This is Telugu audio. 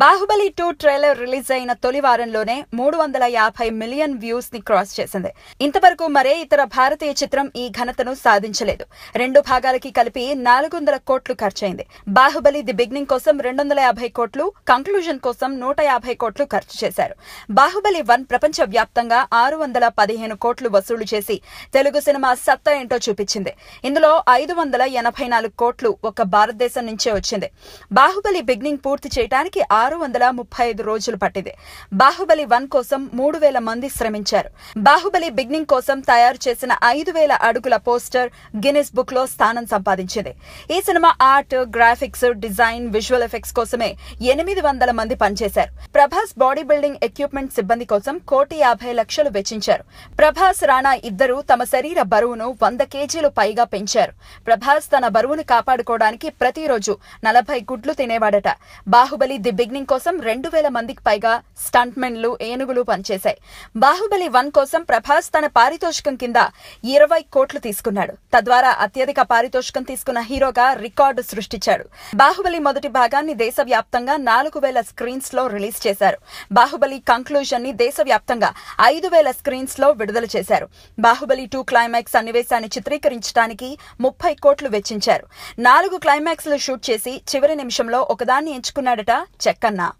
బాహుబలి టూ ట్రైలర్ రిలీజ్ అయిన తొలి వారంలోనే మూడు వందల యాభై మిలియన్ వ్యూస్ ని క్రాస్ చేసింది ఇంతవరకు మరే ఇతర భారతీయ చిత్రం ఈ ఘనతను సాధించలేదు రెండు భాగాలకి కలిపి నాలుగు వందల కోట్లు ఖర్చయింది బాహుబలి ది బిగినింగ్ కోసం రెండు వందల యాభై కోట్లు కంక్లూజన్ కోసం నూట యాభై కోట్లు ఖర్చు చేశారు బాహుబలి వన్ ప్రపంచ వ్యాప్తంగా ఆరు వందల పదిహేను కోట్లు వసూలు చేసి తెలుగు సినిమా సత్తా ఏంటో చూపించింది ఇందులో ఐదు వందల ఎనభై నాలుగు కోట్లు ఒక భారతదేశం నుంచే వచ్చింది బాహుబలి బిగ్నింగ్ పూర్తి చేయడానికి ఆరు వందల ముప్పై ఐదు రోజులు పట్టింది బాహుబలి వన్ కోసం మూడు వేల మంది శ్రమించారు బాహుబలి బిగ్నింగ్ కోసం తయారు చేసిన ఐదు వేల అడుగుల పోస్టర్ గిన్నిస్ బుక్ లో స్థానం సంపాదించింది ఈ cinema art graphics design visual effects కోసమే ఎనిమిది వందల మంది పనిచేశారు ప్రభాస్ బాడీ బిల్డింగ్ ఎక్విప్మెంట్ సిబ్బంది కోసం కోటి యాభై లక్షలు వెచ్చించారు ప్రభాస్ రాణా ఇద్దరు తమ శరీర బరువును వంద కేజీలు పైగా పెంచారు ప్రభాస్ తన బరువును కాపాడుకోవడానికి ప్రతిరోజు నలభై గుడ్లు తినేవాడట బాహుబలి ది టైగ్నింగ్ కోసం రెండు వేల మందికి పైగా స్టంట్మెన్లు ఏనుగులు పనిచేశాయి బాహుబలి వన్ కోసం ప్రభాస్ తన పారితోషికం కింద ఇరవై కోట్లు తీసుకున్నాడు తద్వారా అత్యధిక పారితోషికం తీసుకున్న హీరోగా రికార్డు సృష్టించాడు బాహుబలి మొదటి భాగాన్ని దేశవ్యాప్తంగా నాలుగు వేల స్క్రీన్స్ లో రిలీజ్ చేశారు బాహుబలి కంక్లూజన్ ని దేశవ్యాప్తంగా ఐదు వేల స్క్రీన్స్ లో విడుదల చేశారు బాహుబలి టూ క్లైమాక్స్ సన్నివేశాన్ని చిత్రీకరించడానికి ముప్పై కోట్లు వెచ్చించారు నాలుగు క్లైమాక్స్ లు షూట్ చేసి చివరి నిమిషంలో ఒకదాన్ని ఎంచుకున్నాడట చెక్ 干哪？